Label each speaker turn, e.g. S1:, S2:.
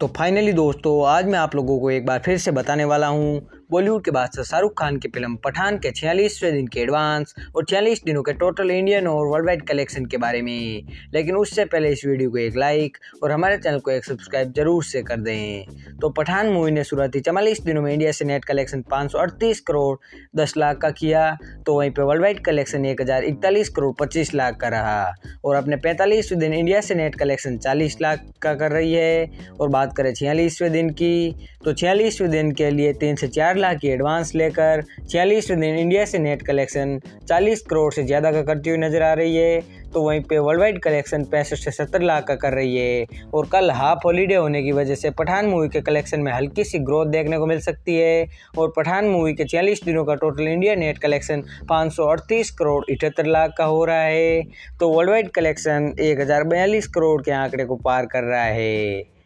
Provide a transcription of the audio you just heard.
S1: तो फाइनली दोस्तों आज मैं आप लोगों को एक बार फिर से बताने वाला हूँ बॉलीवुड के बादशाह शाहरुख खान की फिल्म पठान के छियालीसवें दिन के एडवांस और छियालीस दिनों के टोटल इंडियन और वर्ल्ड वाइड कलेक्शन के बारे में लेकिन उससे पहले इस वीडियो को एक लाइक और हमारे चैनल को एक सब्सक्राइब जरूर से कर दें तो पठान मूवी ने शुरुआती चवालीस दिनों में इंडिया से नेट कलेक्शन पाँच करोड़ दस लाख का किया तो वहीं पर वर्ल्ड वाइड कलेक्शन एक करोड़ पच्चीस लाख का रहा और अपने पैंतालीसवें दिन इंडिया से नेट कलेक्शन चालीस लाख का कर रही है और बाद बात करें छियालीसवें दिन की तो छियालीसवें दिन के लिए तीन से चार लाख की एडवांस लेकर छियालीसवें दिन इंडिया से नेट कलेक्शन चालीस करोड़ से ज़्यादा का करती हुई नज़र आ रही है तो वहीं पे वर्ल्ड वाइड कलेक्शन पैंसठ से सत्तर लाख का कर रही है और कल हाफ हॉलीडे होने की वजह से पठान मूवी के कलेक्शन में हल्की सी ग्रोथ देखने को मिल सकती है और पठान मूवी के छियालीस दिनों का टोटल इंडिया नेट कलेक्शन पाँच सौ अड़तीस करोड़ इठहत्तर लाख का हो रहा है तो वर्ल्ड वाइड कलेक्शन एक हजार बयालीस करोड़ के आंकड़े को पार कर रहा है